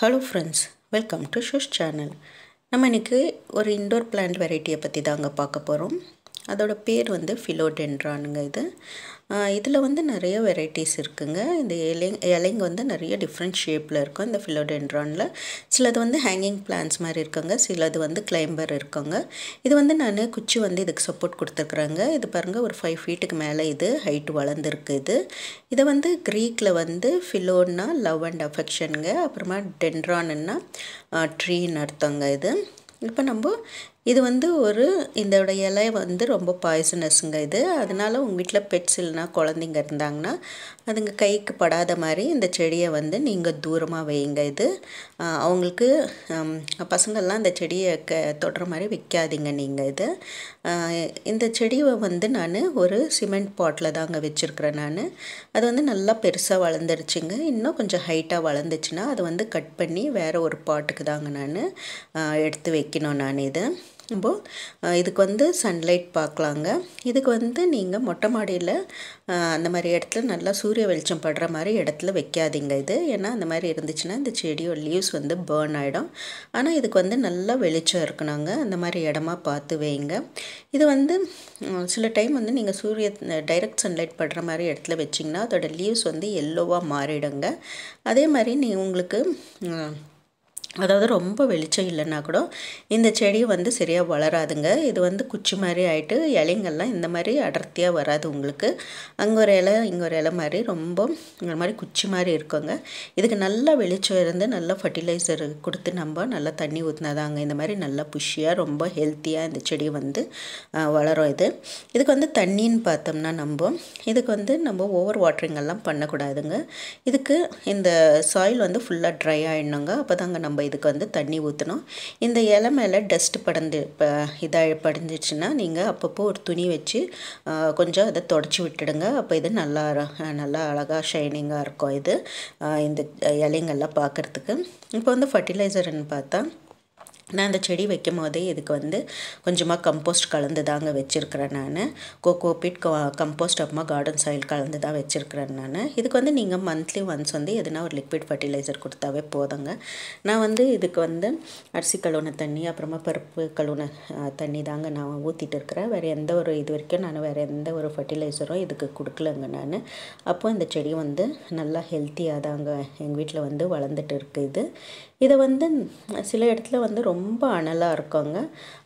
hello friends welcome to ஷுஷ் channel நம்ம இன்றைக்கி ஒரு இண்டோர் பிளான்ட் வெரைட்டியை பற்றி தாங்க பார்க்க போகிறோம் அதோட பேர் வந்து ஃபிலோடென்ட்ரானுங்க இது இதில் வந்து நிறைய வெரைட்டிஸ் இருக்குங்க இந்த இலைங் இலைங்க வந்து நிறைய டிஃப்ரெண்ட் ஷேப்பில் இருக்கும் இந்த ஃபிலோடென்ட்ரானில் சிலது வந்து ஹேங்கிங் பிளான்ஸ் மாதிரி இருக்குங்க சிலது வந்து கிளைம்பர் இருக்குங்க இது வந்து நான் குச்சி வந்து இதுக்கு சப்போர்ட் கொடுத்துருக்குறேங்க இது பாருங்கள் ஒரு ஃபைவ் ஃபீட்டுக்கு மேலே இது ஹைட் வளர்ந்துருக்கு இது இதை வந்து க்ரீக்கில் வந்து ஃபிலோன்னா லவ் அண்ட் அஃபெக்ஷனுங்க அப்புறமா டென்ட்ரானுன்னா ட்ரீன்னு அர்த்தங்க இது இப்போ நம்ம இது வந்து ஒரு இதோட இலை வந்து ரொம்ப பாய்சனஸ்ங்க இது அதனால் உங்கள் வீட்டில் பெட்ஸ் இல்லைனா குழந்தைங்க இருந்தாங்கன்னா அதுங்க கைக்கு படாத மாதிரி இந்த செடியை வந்து நீங்கள் தூரமாக வைங்க இது அவங்களுக்கு பசங்கள்லாம் அந்த செடியை க தொடுற மாதிரி வைக்காதீங்க நீங்கள் இது இந்த செடியை வந்து நான் ஒரு சிமெண்ட் பாட்டில் தாங்க வச்சுருக்குறேன் நான் அது வந்து நல்லா பெருசாக வளர்ந்துருச்சுங்க இன்னும் கொஞ்சம் ஹைட்டாக வளர்ந்துச்சுன்னா அதை வந்து கட் பண்ணி வேறு ஒரு பாட்டுக்கு தாங்க நான் எடுத்து வைக்கணும் நான் இது இப்போது இதுக்கு வந்து சன்லைட் பார்க்கலாங்க இதுக்கு வந்து நீங்கள் மொட்டை மாடியில் அந்த மாதிரி இடத்துல நல்லா சூரிய வெளிச்சம் படுற மாதிரி இடத்துல வைக்காதீங்க இது ஏன்னா அந்த மாதிரி இருந்துச்சுன்னா இந்த செடியோட லீவ்ஸ் வந்து பேர்ன் ஆகிடும் ஆனால் இதுக்கு வந்து நல்லா வெளிச்சம் இருக்கணுங்க அந்த மாதிரி இடமா பார்த்து வைங்க இது வந்து சில டைம் வந்து நீங்கள் சூரிய டைரக்ட் சன்லைட் படுற மாதிரி இடத்துல வச்சிங்கன்னா அதோடய லீவ்ஸ் வந்து எல்லோவாக மாறிடுங்க அதே மாதிரி நீ உங்களுக்கு அதாவது ரொம்ப வெளிச்சம் இல்லைன்னா கூட இந்த செடி வந்து சரியாக வளராதுங்க இது வந்து குச்சி மாதிரி ஆகிட்டு இலைங்கள்லாம் இந்த மாதிரி அடர்த்தியாக வராது உங்களுக்கு அங்கே ஒரு இலை இங்கே ஒரு இலை மாதிரி ரொம்ப இந்த மாதிரி குச்சி மாதிரி இருக்குங்க இதுக்கு நல்லா வெளிச்சம் இருந்து நல்லா ஃபர்டிலைசர் கொடுத்து நம்ம நல்லா தண்ணி ஊற்றினாதாங்க இந்த மாதிரி நல்லா புஷியாக ரொம்ப ஹெல்த்தியாக இந்த செடி வந்து வளரும் இது இதுக்கு வந்து தண்ணின்னு பார்த்தோம்னா நம்ம இதுக்கு வந்து நம்ம ஓவர் வாட்டரிங்கெல்லாம் பண்ணக்கூடாதுங்க இதுக்கு இந்த சாயில் வந்து ஃபுல்லாக ட்ரை ஆகிடணுங்க அப்போ தாங்க நம்ம இதுக்கு வந்து தண்ணி ஊற்றணும் இந்த இலை மேலே டஸ்ட் படந்து இப்போ இதாக படிஞ்சிச்சுன்னா நீங்கள் அப்பப்போ ஒரு துணி வச்சு கொஞ்சம் அதை தொடச்சி விட்டுடுங்க அப்போ இது நல்லா நல்லா அழகாக ஷைனிங்காக இருக்கும் இது இந்த இலைங்கள்லாம் பார்க்குறதுக்கு இப்போ வந்து ஃபர்டிலைசர்னு பார்த்தா நான் அந்த செடி வைக்கும் போதே இதுக்கு வந்து கொஞ்சமாக கம்போஸ்ட் கலந்து தாங்க வச்சுருக்கிறேன் நான் கோகோ பிட் கம்போஸ்ட் அப்புறமா கார்டன் சாயில் கலந்து தான் வச்சுருக்கிறேன் நான் இதுக்கு வந்து நீங்கள் மந்த்லி ஒன்ஸ் வந்து எதுனா ஒரு லிக்விட் ஃபர்டிலைசர் கொடுத்தாவே போதுங்க நான் வந்து இதுக்கு வந்து அரிசி கழுவுன தண்ணி அப்புறமா பருப்பு கழுவுன தண்ணி தாங்க நான் ஊற்றிட்டு இருக்கிறேன் வேறு எந்த ஒரு இது வரைக்கும் நான் வேறு எந்த ஒரு ஃபர்டிலைசரும் இதுக்கு கொடுக்கலங்க நான் அப்போது இந்த செடி வந்து நல்லா ஹெல்த்தியாக தாங்க எங்கள் வீட்டில் வந்து வளர்ந்துட்டு இருக்குது இது இதை வந்து சில இடத்துல வந்து ரொம்ப ரொம்ப அனலாக இருக்குங்க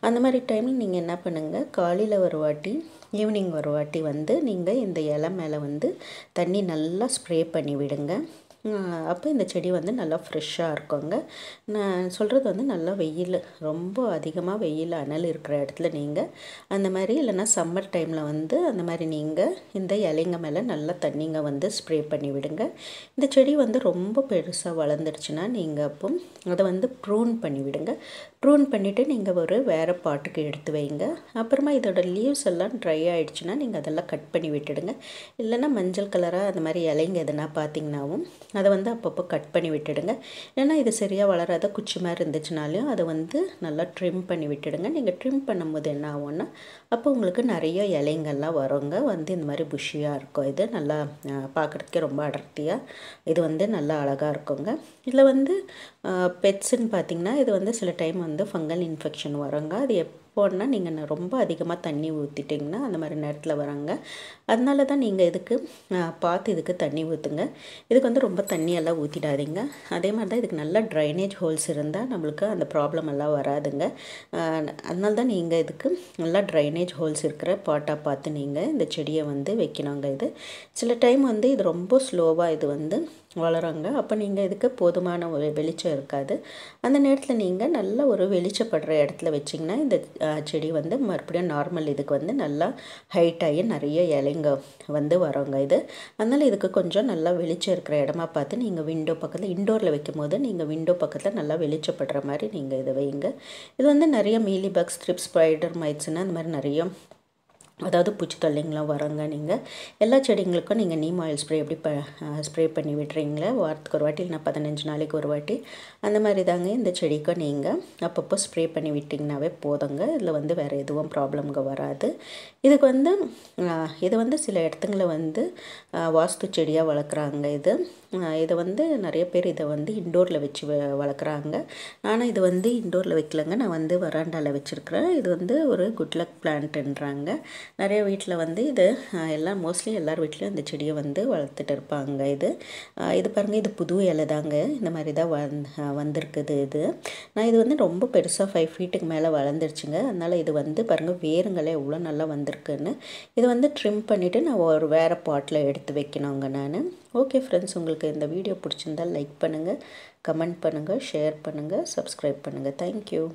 அந்த மாதிரி டைமில் நீங்கள் என்ன பண்ணுங்கள் காலையில் ஒரு வாட்டி ஈவினிங் ஒரு வாட்டி வந்து நீங்கள் இந்த இலை மேலே வந்து தண்ணி நல்லா ஸ்ப்ரே பண்ணி விடுங்க அப்போ இந்த செடி வந்து நல்லா ஃப்ரெஷ்ஷாக இருக்குங்க நான் சொல்கிறது வந்து நல்லா வெயில் ரொம்ப அதிகமாக வெயில் அனல் இருக்கிற இடத்துல நீங்கள் அந்த மாதிரி இல்லைனா சம்மர் டைமில் வந்து அந்த மாதிரி நீங்கள் இந்த இலைங்க மேலே நல்லா தண்ணிங்க வந்து ஸ்ப்ரே பண்ணி விடுங்க இந்த செடி வந்து ரொம்ப பெருசாக வளர்ந்துடுச்சுன்னா நீங்கள் அப்போ அதை வந்து ப்ரூன் பண்ணி விடுங்க ப்ரூன் பண்ணிவிட்டு நீங்கள் ஒரு வேறு பாட்டுக்கு எடுத்து வைங்க அப்புறமா இதோட லீவ்ஸ் எல்லாம் ட்ரை ஆகிடுச்சுன்னா நீங்கள் அதெல்லாம் கட் பண்ணி விட்டுடுங்க இல்லைன்னா மஞ்சள் கலராக அந்த மாதிரி இலைங்க எதுனா பார்த்தீங்கன்னாவும் அதை வந்து அப்பப்போ கட் பண்ணி விட்டுடுங்க ஏன்னா இது சரியாக வளராத குச்சி மாதிரி இருந்துச்சுனாலையும் அதை வந்து நல்லா ட்ரிம் பண்ணி விட்டுடுங்க நீங்கள் ட்ரிம் பண்ணும்போது என்ன ஆகும்னா அப்போ உங்களுக்கு நிறைய இலைங்கள்லாம் வருங்க வந்து இந்த மாதிரி புஷியாக இருக்கும் இது நல்லா பார்க்குறதுக்கே ரொம்ப அடர்த்தியாக இது வந்து நல்லா அழகாக இருக்குங்க இதில் வந்து பெட்ஸுன்னு பார்த்திங்கன்னா இது வந்து சில டைம் வந்து ஃபங்கல் இன்ஃபெக்ஷன் வருங்க அது எப் போனால் நீங்கள் ரொம்ப அதிகமாக தண்ணி ஊற்றிட்டிங்கன்னா அந்த மாதிரி நேரத்தில் வராங்க அதனால தான் நீங்கள் இதுக்கு பார்த்து இதுக்கு தண்ணி ஊற்றுங்க இதுக்கு வந்து ரொம்ப தண்ணியெல்லாம் ஊற்றிடாதீங்க அதே மாதிரி தான் இதுக்கு நல்லா ட்ரைனேஜ் ஹோல்ஸ் இருந்தால் நம்மளுக்கு அந்த ப்ராப்ளம் எல்லாம் வராதுங்க அதனால தான் நீங்கள் இதுக்கு நல்லா ட்ரைனேஜ் ஹோல்ஸ் இருக்கிற பாட்டாக பார்த்து நீங்கள் இந்த செடியை வந்து வைக்கணுங்க இது சில டைம் வந்து இது ரொம்ப ஸ்லோவாக இது வந்து வளராங்க அப்போ நீங்கள் இதுக்கு போதுமான ஒரு வெளிச்சம் இருக்காது அந்த நேரத்தில் நீங்கள் நல்ல ஒரு வெளிச்சப்படுற இடத்துல வச்சிங்கன்னா இந்த செடி வந்து மறுபடியும் நார்மல் இதுக்கு வந்து நல்லா ஹைட்டாகி நிறைய இலைங்க வந்து வரோங்க இது அதனால் இதுக்கு கொஞ்சம் நல்லா வெளிச்சம் இருக்கிற இடமா பார்த்து நீங்கள் விண்டோ பக்கத்தில் இன்டோரில் வைக்கும் போது நீங்கள் விண்டோ பக்கத்தில் நல்லா வெளிச்சப்படுற மாதிரி நீங்கள் இதை வைங்க இது வந்து நிறைய மீலி பக்ஸ் ஸ்ட்ரிப் ஸ்பைடர் மைட்ஸ்னு அந்த மாதிரி நிறைய அதாவது பூச்சி தொல்லைங்களாம் வரங்க நீங்கள் எல்லா செடிங்களுக்கும் நீங்கள் நீம் ஆயில் ஸ்ப்ரே எப்படி ப ஸ்ப்ரே பண்ணி விடுறீங்களே வாரத்துக்கு ஒரு வாட்டி இல்லைனா பதினஞ்சு நாளைக்கு ஒரு வாட்டி அந்த மாதிரி தாங்க இந்த செடிக்கும் நீங்கள் அப்பப்போ ஸ்ப்ரே பண்ணி விட்டிங்கனாவே போதுங்க இதில் வந்து வேறு எதுவும் ப்ராப்ளம்ங்க வராது இதுக்கு வந்து இது வந்து சில இடத்துங்கள வந்து வாஸ்து செடியாக வளர்க்குறாங்க இது இதை வந்து நிறைய பேர் இதை வந்து இண்டோரில் வச்சு வளர்க்குறாங்க ஆனால் இது வந்து இண்டோரில் வைக்கலங்க நான் வந்து வராண்டாவில் வச்சுருக்கிறேன் இது வந்து ஒரு குட் லக் பிளான்ட்டுன்றாங்க நிறைய வீட்டில் வந்து இது எல்லாம் மோஸ்ட்லி எல்லார் வீட்லேயும் இந்த செடியை வந்து வளர்த்துட்டு இருப்பாங்க இது இது பாருங்கள் இது புது இலை தாங்க இந்த மாதிரி தான் வந் வந்திருக்குது இது நான் இது வந்து ரொம்ப பெருசாக ஃபைவ் ஃபீட்டுக்கு மேலே வளர்ந்துருச்சுங்க அதனால் இது வந்து பாருங்கள் வேருங்களே எவ்வளோ நல்லா வந்திருக்குன்னு இது வந்து ட்ரிம் பண்ணிவிட்டு நான் ஒரு வேறு பாட்டில் எடுத்து வைக்கணுங்க நான் ஓகே ஃப்ரெண்ட்ஸ் உங்களுக்கு இந்த வீடியோ பிடிச்சிருந்தால் லைக் பண்ணுங்கள் கமெண்ட் பண்ணுங்கள் ஷேர் பண்ணுங்கள் சப்ஸ்கிரைப் பண்ணுங்கள் தேங்க்யூ